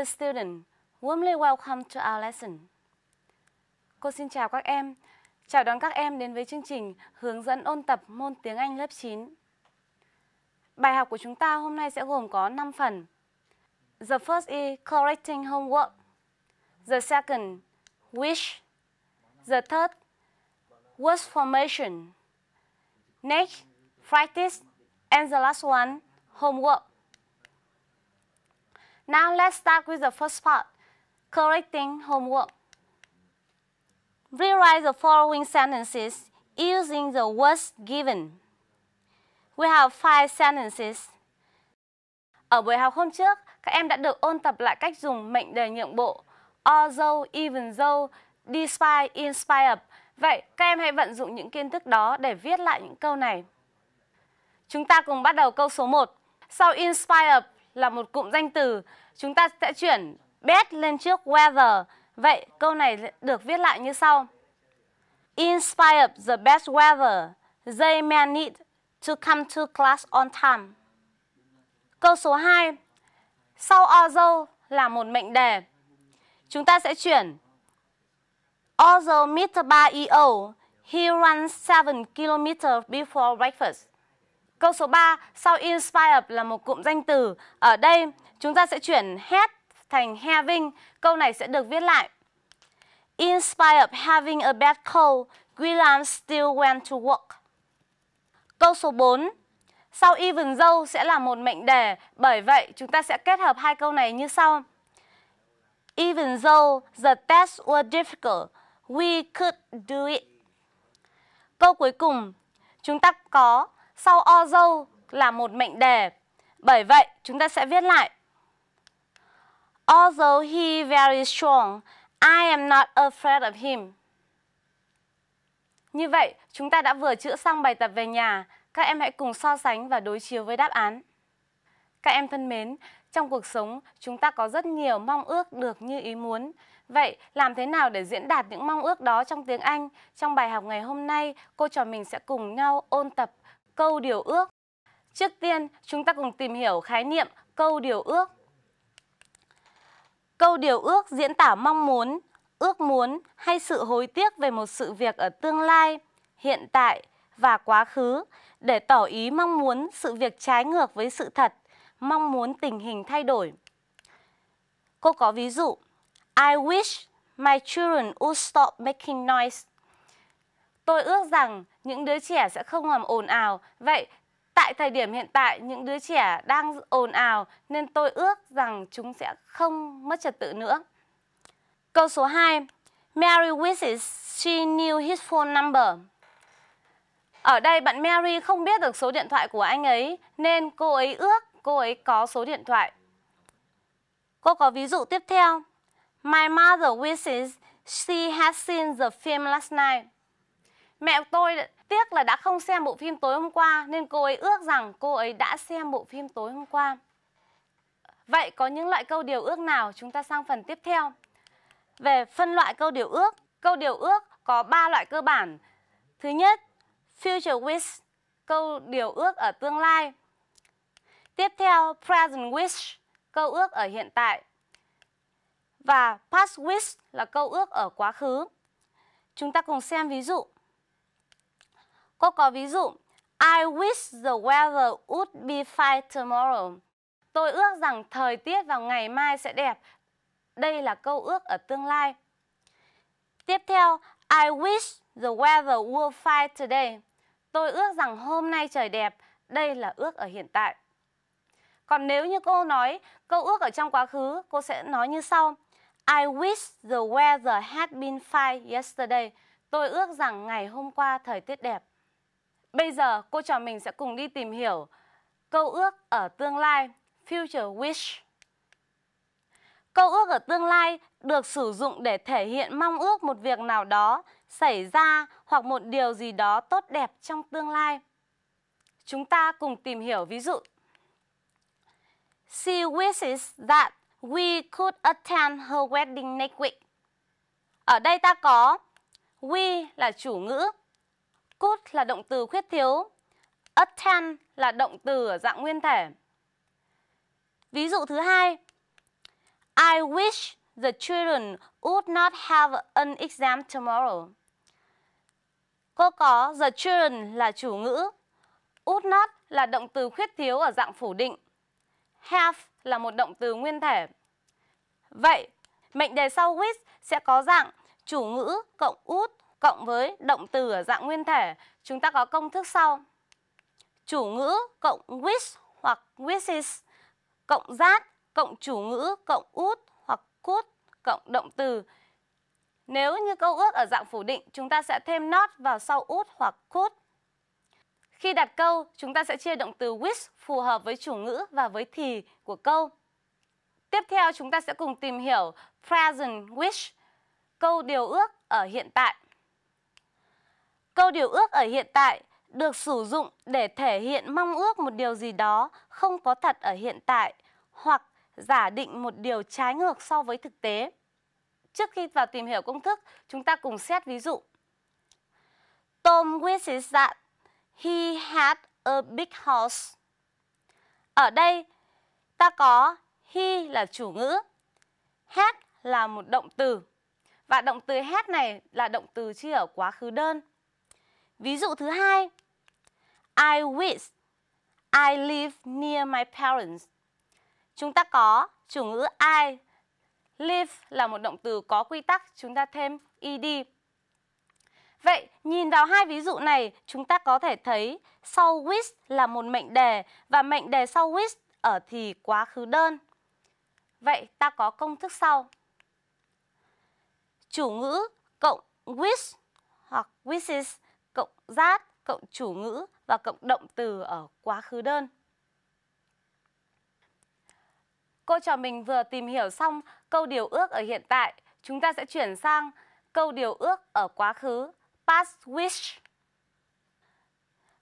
Dear student, warmly welcome to our lesson. Cô xin chào các em. Chào đón các em đến với chương trình hướng dẫn ôn tập môn tiếng Anh lớp 9. Bài học của chúng ta hôm nay sẽ gồm có 5 phần. The first is correcting homework. The second, wish. The third, word formation. Next, practice. And the last one, homework. Now let's start with the first part, correcting homework. Rewrite the following sentences using the words given. We have five sentences. Ở buổi học hôm trước, các em đã được ôn tập lại cách dùng mệnh đề nhượng bộ although, even though, despite, inspired. Vậy các em hãy vận dụng những kiến thức đó để viết lại những câu này. Chúng ta cùng bắt đầu câu số 1. Sau inspired là một cụm danh từ. Chúng ta sẽ chuyển bed lên trước weather. Vậy câu này được viết lại như sau. In the best weather, they may need to come to class on time. Câu số 2. Sau although là một mệnh đề. Chúng ta sẽ chuyển Although Mr. Ba EO, he runs 7 km before breakfast. Câu số 3, sau Inspired là một cụm danh từ. Ở đây chúng ta sẽ chuyển had thành having. Câu này sẽ được viết lại. inspired having a bad cold, William still went to work. Câu số 4. Sau even though sẽ là một mệnh đề, bởi vậy chúng ta sẽ kết hợp hai câu này như sau. Even though the tests were difficult, we could do it. Câu cuối cùng, chúng ta có sau o dâu là một mệnh đề. Bởi vậy, chúng ta sẽ viết lại. Although he very strong, I am not afraid of him. Như vậy, chúng ta đã vừa chữa xong bài tập về nhà. Các em hãy cùng so sánh và đối chiếu với đáp án. Các em thân mến, trong cuộc sống, chúng ta có rất nhiều mong ước được như ý muốn. Vậy, làm thế nào để diễn đạt những mong ước đó trong tiếng Anh? Trong bài học ngày hôm nay, cô trò mình sẽ cùng nhau ôn tập câu điều ước. Trước tiên, chúng ta cùng tìm hiểu khái niệm câu điều ước. Câu điều ước diễn tả mong muốn, ước muốn hay sự hối tiếc về một sự việc ở tương lai, hiện tại và quá khứ để tỏ ý mong muốn sự việc trái ngược với sự thật, mong muốn tình hình thay đổi. Cô có ví dụ I wish my children would stop making noise. Tôi ước rằng những đứa trẻ sẽ không làm ồn ào. Vậy tại thời điểm hiện tại những đứa trẻ đang ồn ào nên tôi ước rằng chúng sẽ không mất trật tự nữa. Câu số 2. Mary wishes she knew his phone number. Ở đây bạn Mary không biết được số điện thoại của anh ấy nên cô ấy ước cô ấy có số điện thoại. Cô có ví dụ tiếp theo. My mother wishes she had seen the film last night. Mẹ tôi tiếc là đã không xem bộ phim tối hôm qua nên cô ấy ước rằng cô ấy đã xem bộ phim tối hôm qua. Vậy có những loại câu điều ước nào? Chúng ta sang phần tiếp theo. Về phân loại câu điều ước, câu điều ước có 3 loại cơ bản. Thứ nhất, future wish, câu điều ước ở tương lai. Tiếp theo, present wish, câu ước ở hiện tại. Và past wish là câu ước ở quá khứ. Chúng ta cùng xem ví dụ. Cô có ví dụ I wish the weather would be fine tomorrow. Tôi ước rằng thời tiết vào ngày mai sẽ đẹp. Đây là câu ước ở tương lai. Tiếp theo, I wish the weather would fine today. Tôi ước rằng hôm nay trời đẹp. Đây là ước ở hiện tại. Còn nếu như cô nói câu ước ở trong quá khứ, cô sẽ nói như sau. I wish the weather had been fine yesterday. Tôi ước rằng ngày hôm qua thời tiết đẹp. Bây giờ cô trò mình sẽ cùng đi tìm hiểu câu ước ở tương lai, future wish. Câu ước ở tương lai được sử dụng để thể hiện mong ước một việc nào đó xảy ra hoặc một điều gì đó tốt đẹp trong tương lai. Chúng ta cùng tìm hiểu ví dụ. She wishes that we could attend her wedding next week. Ở đây ta có we là chủ ngữ Could là động từ khuyết thiếu. Attend là động từ ở dạng nguyên thể. Ví dụ thứ hai. I wish the children would not have an exam tomorrow. Cô có the children là chủ ngữ. Would not là động từ khuyết thiếu ở dạng phủ định. Have là một động từ nguyên thể. Vậy, mệnh đề sau wish sẽ có dạng chủ ngữ cộng would cộng với động từ ở dạng nguyên thể, chúng ta có công thức sau. Chủ ngữ cộng wish hoặc wishes cộng that cộng chủ ngữ cộng would hoặc could cộng động từ. Nếu như câu ước ở dạng phủ định, chúng ta sẽ thêm not vào sau would hoặc could. Khi đặt câu, chúng ta sẽ chia động từ wish phù hợp với chủ ngữ và với thì của câu. Tiếp theo chúng ta sẽ cùng tìm hiểu present wish câu điều ước ở hiện tại. Câu điều ước ở hiện tại được sử dụng để thể hiện mong ước một điều gì đó không có thật ở hiện tại hoặc giả định một điều trái ngược so với thực tế. Trước khi vào tìm hiểu công thức, chúng ta cùng xét ví dụ. Tom wishes that he had a big house. Ở đây, ta có he là chủ ngữ, had là một động từ. Và động từ had này là động từ chia ở quá khứ đơn. Ví dụ thứ hai, I wish I live near my parents. Chúng ta có chủ ngữ I. Live là một động từ có quy tắc, chúng ta thêm ed. Vậy, nhìn vào hai ví dụ này, chúng ta có thể thấy sau wish là một mệnh đề và mệnh đề sau wish ở thì quá khứ đơn. Vậy, ta có công thức sau. Chủ ngữ cộng wish hoặc wishes cộng giác, cộng chủ ngữ và cộng động từ ở quá khứ đơn. Cô trò mình vừa tìm hiểu xong câu điều ước ở hiện tại, chúng ta sẽ chuyển sang câu điều ước ở quá khứ, past wish.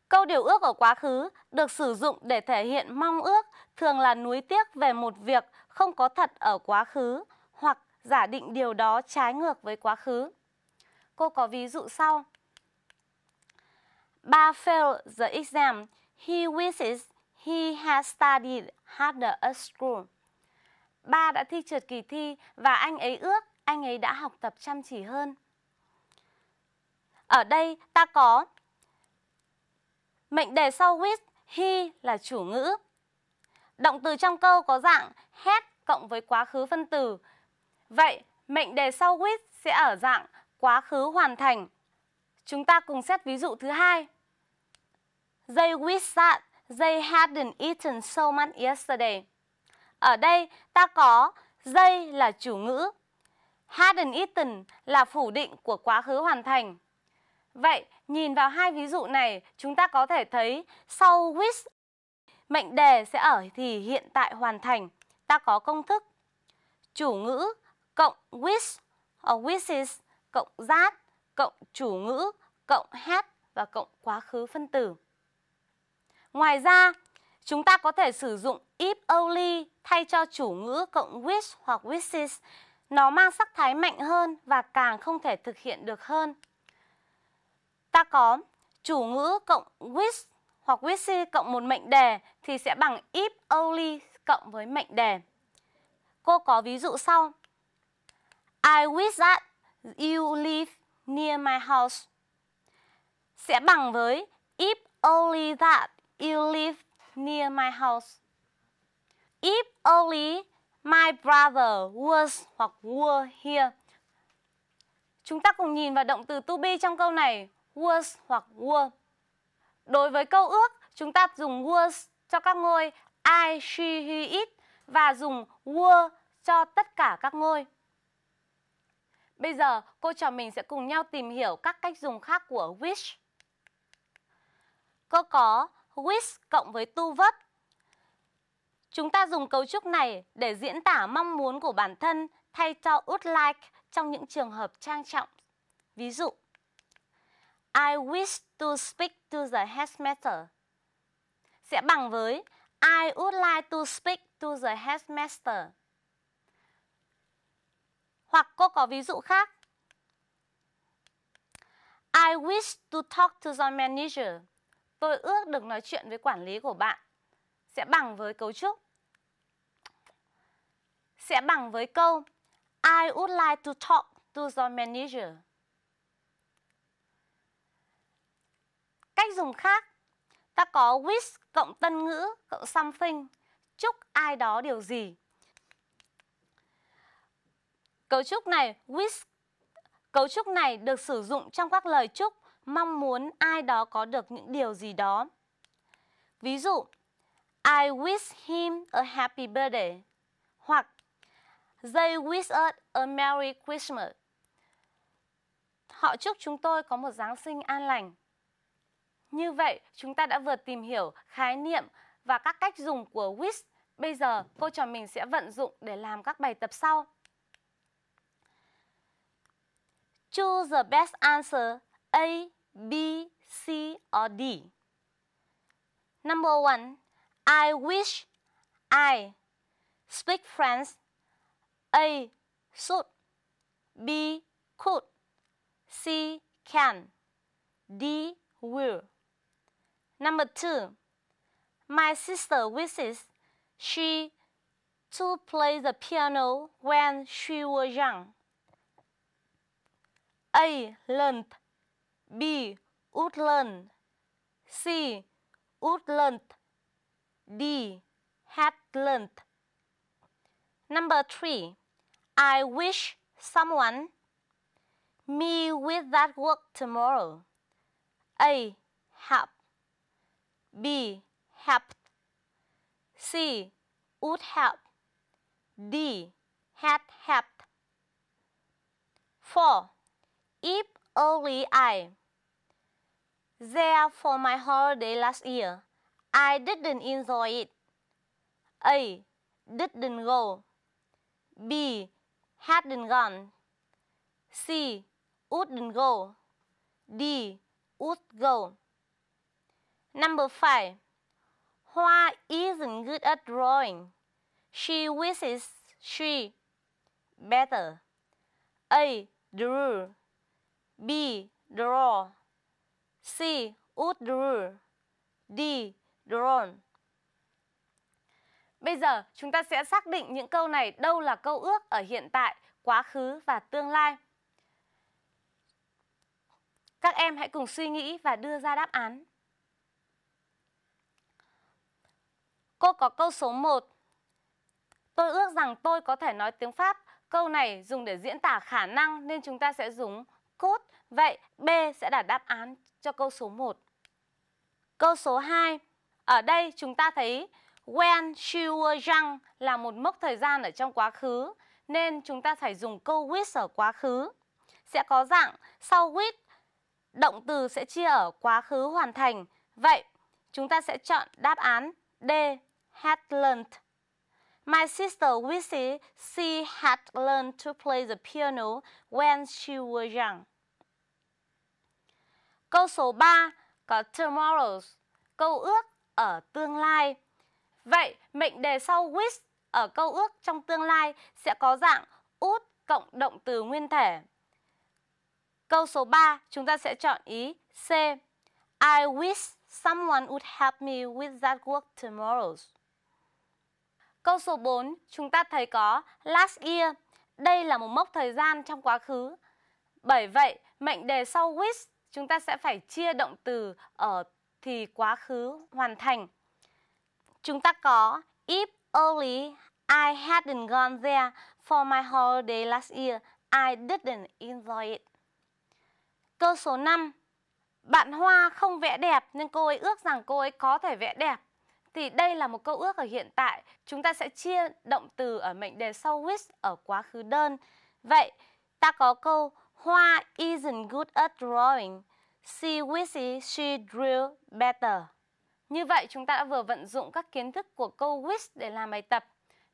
Câu điều ước ở quá khứ được sử dụng để thể hiện mong ước, thường là nuối tiếc về một việc không có thật ở quá khứ hoặc giả định điều đó trái ngược với quá khứ. Cô có ví dụ sau. Ba failed the exam. He wishes he had studied harder at school. Ba đã thi trượt kỳ thi và anh ấy ước anh ấy đã học tập chăm chỉ hơn. Ở đây ta có mệnh đề sau with he là chủ ngữ. Động từ trong câu có dạng had cộng với quá khứ phân từ. Vậy mệnh đề sau with sẽ ở dạng quá khứ hoàn thành. Chúng ta cùng xét ví dụ thứ hai. They wish that they hadn't eaten so much yesterday. Ở đây ta có they là chủ ngữ, hadn't eaten là phủ định của quá khứ hoàn thành. Vậy, nhìn vào hai ví dụ này, chúng ta có thể thấy sau wish mệnh đề sẽ ở thì hiện tại hoàn thành. Ta có công thức chủ ngữ cộng wish, or wishes cộng that cộng chủ ngữ cộng had và cộng quá khứ phân tử. Ngoài ra, chúng ta có thể sử dụng if only thay cho chủ ngữ cộng wish hoặc wishes. Nó mang sắc thái mạnh hơn và càng không thể thực hiện được hơn. Ta có chủ ngữ cộng wish hoặc wishes cộng một mệnh đề thì sẽ bằng if only cộng với mệnh đề. Cô có ví dụ sau. I wish that you live near my house. Sẽ bằng với if only that you live near my house. If only my brother was hoặc were here. Chúng ta cùng nhìn vào động từ to be trong câu này, was hoặc were. Đối với câu ước, chúng ta dùng was cho các ngôi I, she, he, it và dùng were cho tất cả các ngôi. Bây giờ, cô trò mình sẽ cùng nhau tìm hiểu các cách dùng khác của wish. Cô có Wish cộng với tu vấp. Chúng ta dùng cấu trúc này để diễn tả mong muốn của bản thân thay cho would like trong những trường hợp trang trọng. Ví dụ, I wish to speak to the headmaster sẽ bằng với I would like to speak to the headmaster. Hoặc cô có ví dụ khác. I wish to talk to the manager. Tôi ước được nói chuyện với quản lý của bạn sẽ bằng với cấu trúc sẽ bằng với câu I would like to talk to the manager. Cách dùng khác, ta có wish cộng tân ngữ cộng something, chúc ai đó điều gì. Cấu trúc này wish cấu trúc này được sử dụng trong các lời chúc mong muốn ai đó có được những điều gì đó. Ví dụ, I wish him a happy birthday hoặc They wish us a Merry Christmas. Họ chúc chúng tôi có một Giáng sinh an lành. Như vậy, chúng ta đã vừa tìm hiểu khái niệm và các cách dùng của wish. Bây giờ, cô trò mình sẽ vận dụng để làm các bài tập sau. Choose the best answer A B, C, or D? Number one, I wish I speak French. A. Should. B. Could. C. Can. D. Will. Number two, my sister wishes she to play the piano when she was young. A. Learned. B. Woodland C. Woodland D. Headland Number 3. I wish someone me with that work tomorrow. A. Help B. Helped C. Would help D. Had helped 4. If only I. There for my holiday last year, I didn't enjoy it. A. Didn't go. B. Hadn't gone. C. Wouldn't go. D. Would go. Number 5. Hoa isn't good at drawing. She wishes she better. A. Drew. B. Draw C. Út drew D. drone. Bây giờ chúng ta sẽ xác định những câu này đâu là câu ước ở hiện tại, quá khứ và tương lai. Các em hãy cùng suy nghĩ và đưa ra đáp án. Cô có câu số 1. Tôi ước rằng tôi có thể nói tiếng Pháp. Câu này dùng để diễn tả khả năng nên chúng ta sẽ dùng cốt. Vậy B sẽ là đáp án cho câu số 1. Câu số 2. Ở đây chúng ta thấy when she was young là một mốc thời gian ở trong quá khứ nên chúng ta phải dùng câu with ở quá khứ. Sẽ có dạng sau with động từ sẽ chia ở quá khứ hoàn thành. Vậy chúng ta sẽ chọn đáp án D. Had learned. My sister wishes she had learned to play the piano when she was young. Câu số 3 có tomorrow, câu ước ở tương lai. Vậy, mệnh đề sau wish ở câu ước trong tương lai sẽ có dạng út cộng động từ nguyên thể. Câu số 3, chúng ta sẽ chọn ý C. I wish someone would help me with that work tomorrow. Câu số 4, chúng ta thấy có last year. Đây là một mốc thời gian trong quá khứ. Bởi vậy, mệnh đề sau which chúng ta sẽ phải chia động từ ở thì quá khứ hoàn thành. Chúng ta có if only I hadn't gone there for my holiday last year, I didn't enjoy it. Câu số 5. Bạn Hoa không vẽ đẹp nhưng cô ấy ước rằng cô ấy có thể vẽ đẹp thì đây là một câu ước ở hiện tại. Chúng ta sẽ chia động từ ở mệnh đề sau wish ở quá khứ đơn. Vậy, ta có câu Hoa isn't good at drawing. She wishes she drew better. Như vậy chúng ta đã vừa vận dụng các kiến thức của câu wish để làm bài tập.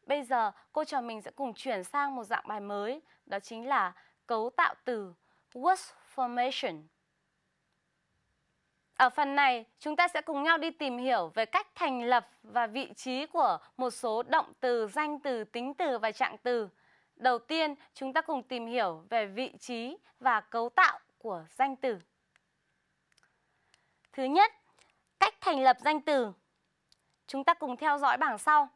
Bây giờ cô trò mình sẽ cùng chuyển sang một dạng bài mới, đó chính là cấu tạo từ wish formation. Ở phần này, chúng ta sẽ cùng nhau đi tìm hiểu về cách thành lập và vị trí của một số động từ, danh từ, tính từ và trạng từ. Đầu tiên, chúng ta cùng tìm hiểu về vị trí và cấu tạo của danh từ. Thứ nhất, cách thành lập danh từ. Chúng ta cùng theo dõi bảng sau.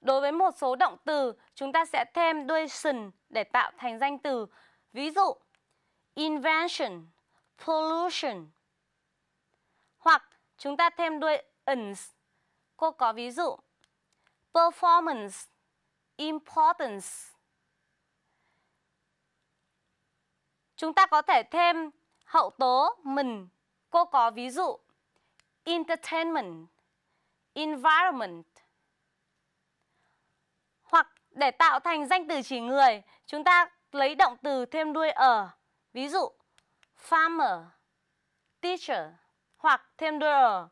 Đối với một số động từ, chúng ta sẽ thêm đuôi sần để tạo thành danh từ. Ví dụ, invention, pollution, Chúng ta thêm đuôi ins. Cô có ví dụ performance, importance. Chúng ta có thể thêm hậu tố mình. Cô có ví dụ entertainment, environment. Hoặc để tạo thành danh từ chỉ người, chúng ta lấy động từ thêm đuôi ở. Ví dụ farmer, teacher hoặc thêm Tenderer.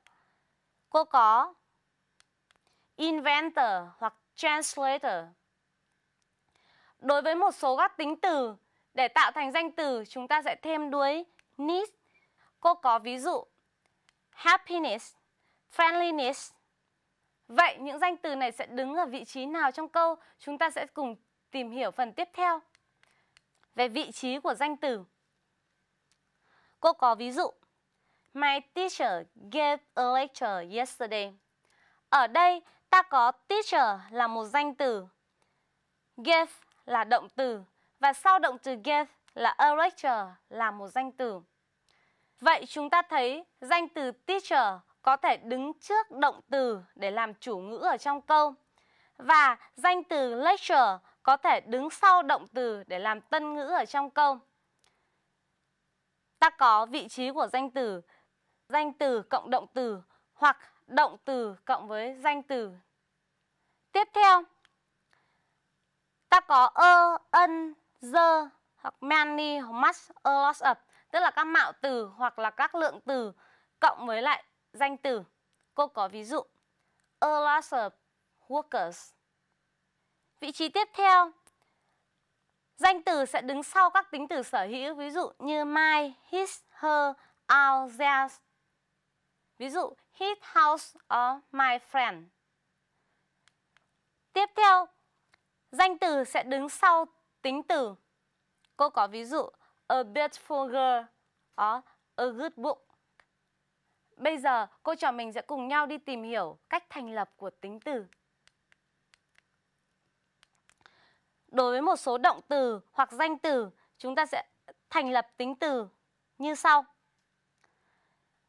Cô có Inventor hoặc Translator. Đối với một số các tính từ, để tạo thành danh từ chúng ta sẽ thêm đuối ness. Cô có ví dụ happiness, friendliness. Vậy những danh từ này sẽ đứng ở vị trí nào trong câu? Chúng ta sẽ cùng tìm hiểu phần tiếp theo về vị trí của danh từ. Cô có ví dụ My teacher gave a lecture yesterday. Ở đây ta có teacher là một danh từ. Gave là động từ và sau động từ gave là a lecture là một danh từ. Vậy chúng ta thấy danh từ teacher có thể đứng trước động từ để làm chủ ngữ ở trong câu và danh từ lecture có thể đứng sau động từ để làm tân ngữ ở trong câu. Ta có vị trí của danh từ danh từ cộng động từ hoặc động từ cộng với danh từ. Tiếp theo, ta có ơ, ân, dơ hoặc many, hoặc much, a lot of, tức là các mạo từ hoặc là các lượng từ cộng với lại danh từ. Cô có ví dụ a lot of workers. Vị trí tiếp theo, danh từ sẽ đứng sau các tính từ sở hữu, ví dụ như my, his, her, our, theirs Ví dụ his house or my friend. Tiếp theo, danh từ sẽ đứng sau tính từ. Cô có ví dụ a beautiful girl or a good book. Bây giờ cô trò mình sẽ cùng nhau đi tìm hiểu cách thành lập của tính từ. Đối với một số động từ hoặc danh từ, chúng ta sẽ thành lập tính từ như sau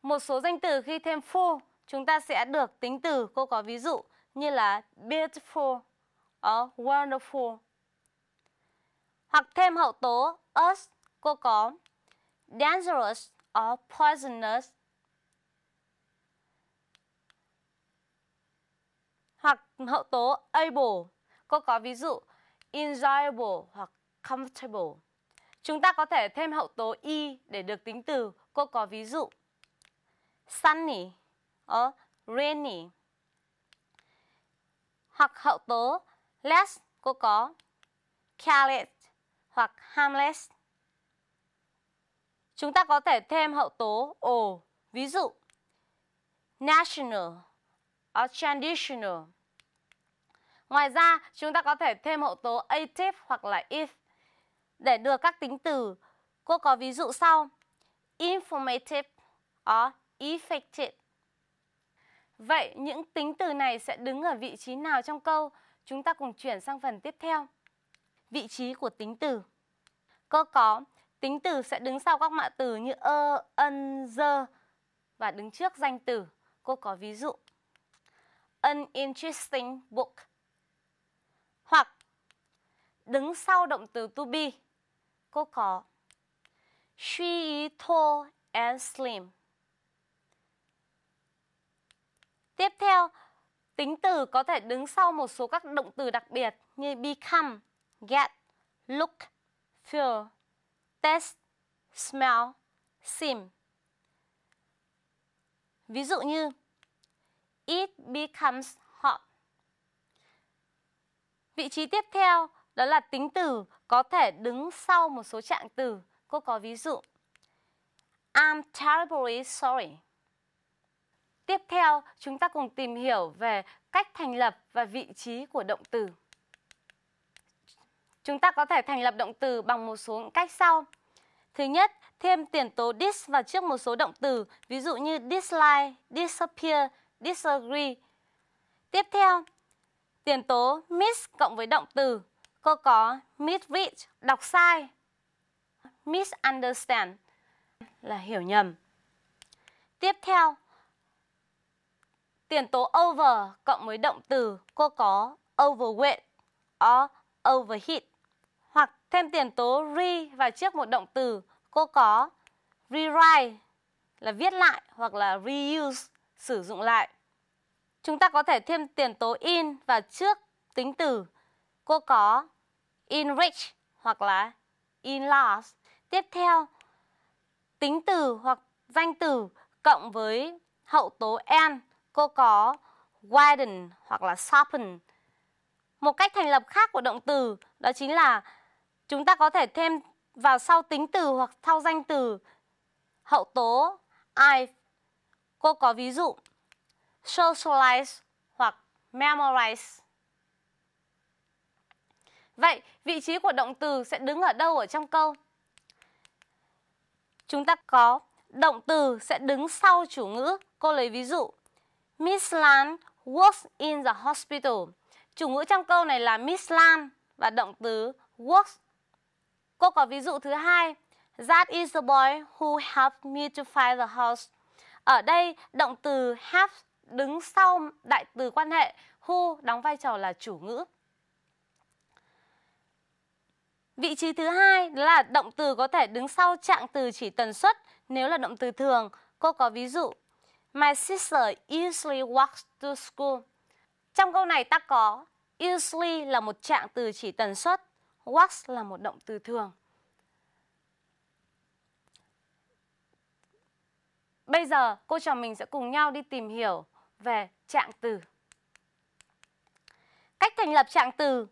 một số danh từ khi thêm for chúng ta sẽ được tính từ. Cô có ví dụ như là beautiful, or wonderful. Hoặc thêm hậu tố us, cô có dangerous or poisonous. Hoặc hậu tố able, cô có ví dụ enjoyable hoặc comfortable. Chúng ta có thể thêm hậu tố y e để được tính từ. Cô có ví dụ sunny or ờ, rainy. Hoặc hậu tố less cô có careless hoặc harmless. Chúng ta có thể thêm hậu tố ồ, ví dụ national or traditional. Ngoài ra, chúng ta có thể thêm hậu tố ative hoặc là if để đưa các tính từ. Cô có ví dụ sau: informative or affected. Vậy những tính từ này sẽ đứng ở vị trí nào trong câu? Chúng ta cùng chuyển sang phần tiếp theo. Vị trí của tính từ. Có có tính từ sẽ đứng sau các mạ từ như ơ, an, dơ và đứng trước danh từ. Cô có ví dụ. An interesting book. Hoặc đứng sau động từ to be. Cô có. She is tall and slim. Tiếp theo, tính từ có thể đứng sau một số các động từ đặc biệt như become, get, look, feel, taste, smell, seem. Ví dụ như It becomes hot. Vị trí tiếp theo đó là tính từ có thể đứng sau một số trạng từ. Cô có ví dụ I'm terribly sorry. Tiếp theo, chúng ta cùng tìm hiểu về cách thành lập và vị trí của động từ. Chúng ta có thể thành lập động từ bằng một số cách sau. Thứ nhất, thêm tiền tố dis vào trước một số động từ, ví dụ như dislike, disappear, disagree. Tiếp theo, tiền tố miss cộng với động từ, cô có misread, đọc sai, misunderstand là hiểu nhầm. Tiếp theo, Tiền tố over cộng với động từ cô có overweight or overheat hoặc thêm tiền tố re vào trước một động từ cô có rewrite là viết lại hoặc là reuse sử dụng lại. Chúng ta có thể thêm tiền tố in vào trước tính từ cô có enrich hoặc là enlarge. Tiếp theo, tính từ hoặc danh từ cộng với hậu tố en cô có widen hoặc là sharpen. Một cách thành lập khác của động từ đó chính là chúng ta có thể thêm vào sau tính từ hoặc sau danh từ hậu tố I. Cô có ví dụ socialize hoặc memorize. Vậy, vị trí của động từ sẽ đứng ở đâu ở trong câu? Chúng ta có động từ sẽ đứng sau chủ ngữ. Cô lấy ví dụ Miss Lan works in the hospital. Chủ ngữ trong câu này là Miss Lan và động từ works. Cô có ví dụ thứ hai. That is the boy who helped me to find the house. Ở đây, động từ have đứng sau đại từ quan hệ who đóng vai trò là chủ ngữ. Vị trí thứ hai là động từ có thể đứng sau trạng từ chỉ tần suất nếu là động từ thường. Cô có ví dụ My sister usually walks to school. Trong câu này ta có usually là một trạng từ chỉ tần suất, walks là một động từ thường. Bây giờ cô trò mình sẽ cùng nhau đi tìm hiểu về trạng từ. Cách thành lập trạng từ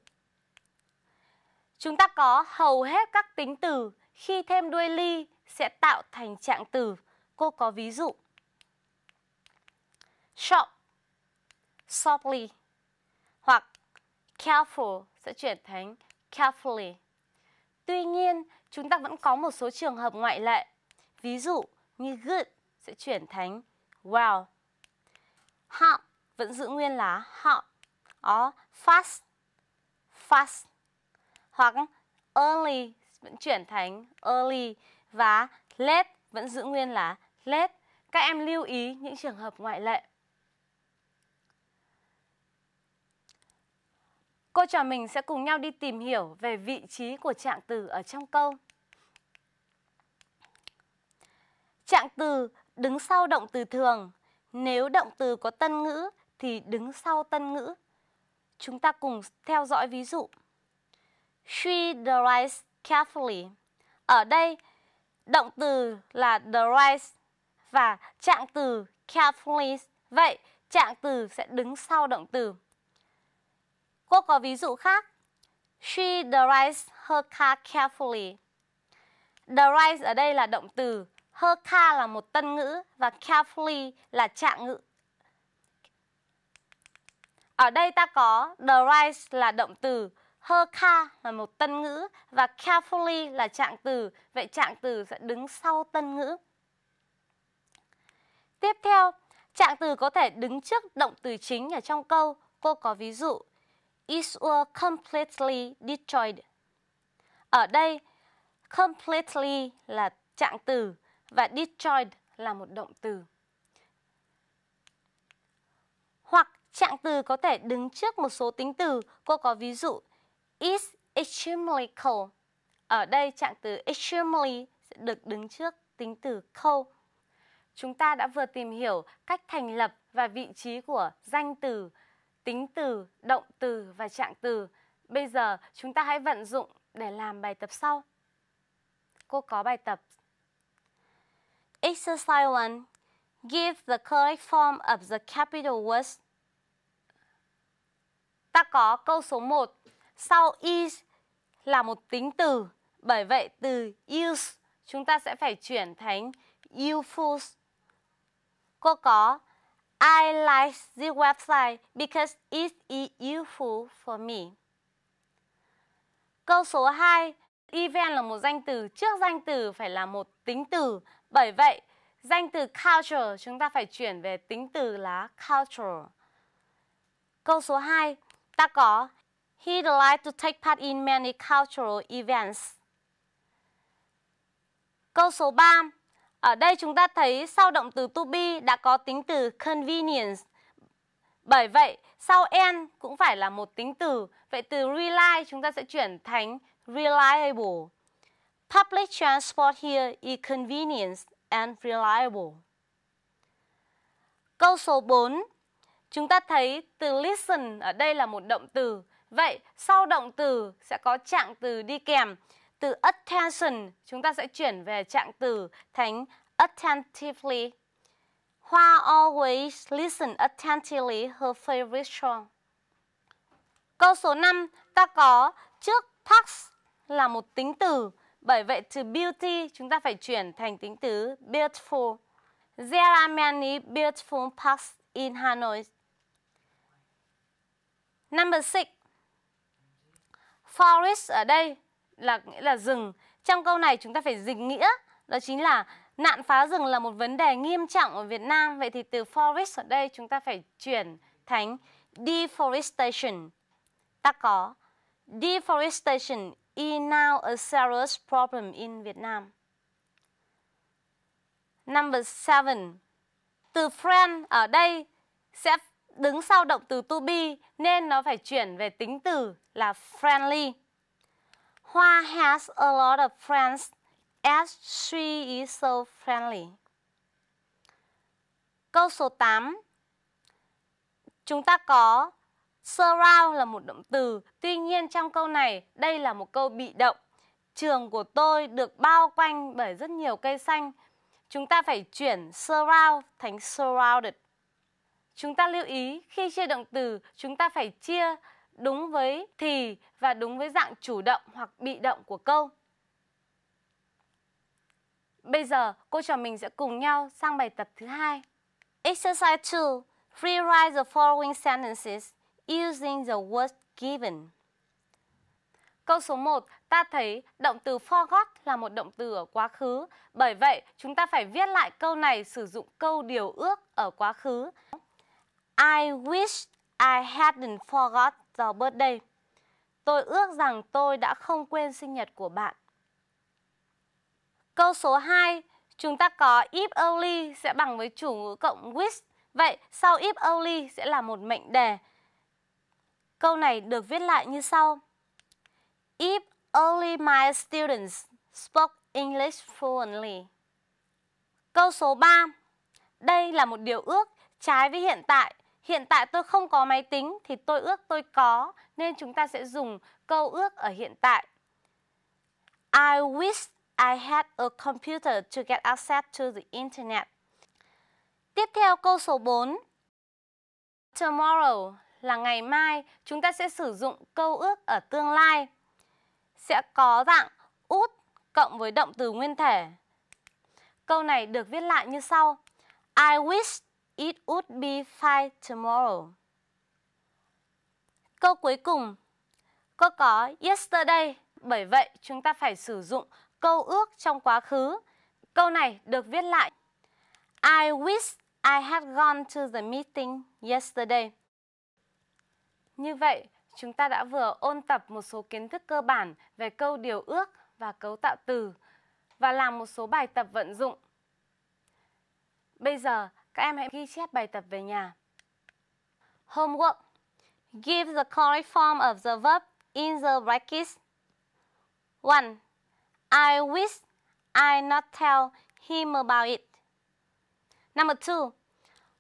Chúng ta có hầu hết các tính từ khi thêm đuôi ly sẽ tạo thành trạng từ. Cô có ví dụ shop softly hoặc careful sẽ chuyển thành carefully. Tuy nhiên, chúng ta vẫn có một số trường hợp ngoại lệ. Ví dụ như good sẽ chuyển thành well. Hot vẫn giữ nguyên là hot. Or fast, fast. Hoặc early vẫn chuyển thành early và late vẫn giữ nguyên là late. Các em lưu ý những trường hợp ngoại lệ. Cô trò mình sẽ cùng nhau đi tìm hiểu về vị trí của trạng từ ở trong câu. Trạng từ đứng sau động từ thường. Nếu động từ có tân ngữ thì đứng sau tân ngữ. Chúng ta cùng theo dõi ví dụ. She drives carefully. Ở đây, động từ là drives và trạng từ carefully. Vậy, trạng từ sẽ đứng sau động từ. Cô có ví dụ khác. She drives her car carefully. Drives ở đây là động từ. Her car là một tân ngữ và carefully là trạng ngữ. Ở đây ta có drives là động từ. Her car là một tân ngữ và carefully là trạng từ. Vậy trạng từ sẽ đứng sau tân ngữ. Tiếp theo, trạng từ có thể đứng trước động từ chính ở trong câu. Cô có ví dụ it was completely destroyed. Ở đây, completely là trạng từ và destroyed là một động từ. Hoặc trạng từ có thể đứng trước một số tính từ. Cô có ví dụ is extremely cold. Ở đây trạng từ extremely sẽ được đứng trước tính từ cold. Chúng ta đã vừa tìm hiểu cách thành lập và vị trí của danh từ tính từ, động từ và trạng từ. Bây giờ chúng ta hãy vận dụng để làm bài tập sau. Cô có bài tập. Exercise 1. Give the correct form of the capital words. Ta có câu số 1. Sau is là một tính từ. Bởi vậy từ use chúng ta sẽ phải chuyển thành useful Cô có I like the website because it is e-, useful for me. Câu số 2, event là một danh từ, trước danh từ phải là một tính từ. Bởi vậy, danh từ culture chúng ta phải chuyển về tính từ là cultural. Câu số 2, ta có He'd like to take part in many cultural events. Câu số 3, ở đây chúng ta thấy sau động từ to be đã có tính từ convenience. Bởi vậy, sau and cũng phải là một tính từ. Vậy từ rely chúng ta sẽ chuyển thành reliable. Public transport here is convenient and reliable. Câu số 4. Chúng ta thấy từ listen ở đây là một động từ. Vậy sau động từ sẽ có trạng từ đi kèm từ attention chúng ta sẽ chuyển về trạng từ thành attentively. Hoa always listen attentively her favorite song. Câu số 5 ta có trước tax là một tính từ, bởi vậy từ beauty chúng ta phải chuyển thành tính từ beautiful. There are many beautiful parks in Hanoi. Number 6. Forest ở đây là nghĩa là rừng. Trong câu này chúng ta phải dịch nghĩa đó chính là nạn phá rừng là một vấn đề nghiêm trọng ở Việt Nam. Vậy thì từ forest ở đây chúng ta phải chuyển thành deforestation. Ta có deforestation is now a serious problem in Vietnam. Number seven, Từ friend ở đây sẽ đứng sau động từ to be nên nó phải chuyển về tính từ là friendly. Hoa has a lot of friends as she is so friendly. Câu số 8. Chúng ta có surround là một động từ. Tuy nhiên trong câu này, đây là một câu bị động. Trường của tôi được bao quanh bởi rất nhiều cây xanh. Chúng ta phải chuyển surround thành surrounded. Chúng ta lưu ý khi chia động từ, chúng ta phải chia đúng với thì và đúng với dạng chủ động hoặc bị động của câu. Bây giờ cô trò mình sẽ cùng nhau sang bài tập thứ hai. Exercise 2. Rewrite the following sentences using the words given. Câu số 1, ta thấy động từ forgot là một động từ ở quá khứ. Bởi vậy, chúng ta phải viết lại câu này sử dụng câu điều ước ở quá khứ. I wish I hadn't forgot do birthday. Tôi ước rằng tôi đã không quên sinh nhật của bạn. Câu số 2, chúng ta có if only sẽ bằng với chủ ngữ cộng wish. Vậy sau if only sẽ là một mệnh đề. Câu này được viết lại như sau. If only my students spoke English fluently. Câu số 3. Đây là một điều ước trái với hiện tại Hiện tại tôi không có máy tính thì tôi ước tôi có, nên chúng ta sẽ dùng câu ước ở hiện tại. I wish I had a computer to get access to the internet. Tiếp theo câu số 4. Tomorrow là ngày mai, chúng ta sẽ sử dụng câu ước ở tương lai. Sẽ có dạng út cộng với động từ nguyên thể. Câu này được viết lại như sau. I wish It would be fine tomorrow. Câu cuối cùng, cô có yesterday, bởi vậy chúng ta phải sử dụng câu ước trong quá khứ. Câu này được viết lại. I wish I had gone to the meeting yesterday. Như vậy, chúng ta đã vừa ôn tập một số kiến thức cơ bản về câu điều ước và cấu tạo từ và làm một số bài tập vận dụng. Bây giờ, Các em hãy ghi chép bài tập về nhà. Homework. Give the correct form of the verb in the brackets. 1. I wish I not tell him about it. Number 2.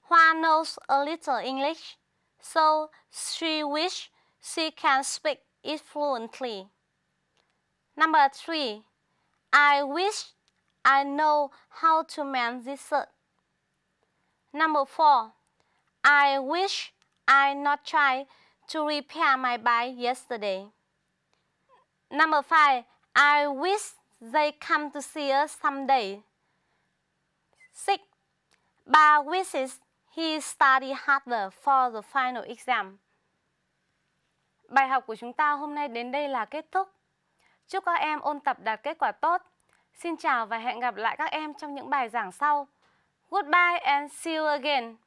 Hua knows a little English, so she wish she can speak it fluently. Number 3. I wish I know how to mend this shirt. Number four, I wish I not try to repair my bike yesterday. Number five, I wish they come to see us someday. Six, Ba wishes he study harder for the final exam. Bài học của chúng ta hôm nay đến đây là kết thúc. Chúc các em ôn tập đạt kết quả tốt. Xin chào và hẹn gặp lại các em trong những bài giảng sau. Goodbye and see you again.